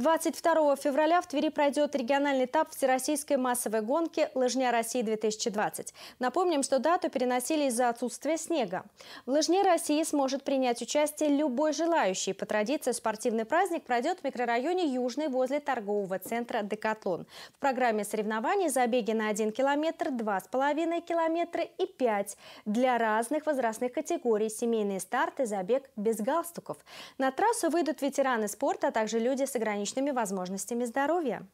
22 февраля в Твери пройдет региональный этап всероссийской массовой гонки «Лыжня России-2020». Напомним, что дату переносили из-за отсутствия снега. В «Лыжне России» сможет принять участие любой желающий. По традиции спортивный праздник пройдет в микрорайоне Южный возле торгового центра «Декатлон». В программе соревнований забеги на 1 километр, 2,5 километра и 5. Для разных возрастных категорий семейные старты, забег без галстуков. На трассу выйдут ветераны спорта, а также люди с ограниченными ограниченными возможностями здоровья.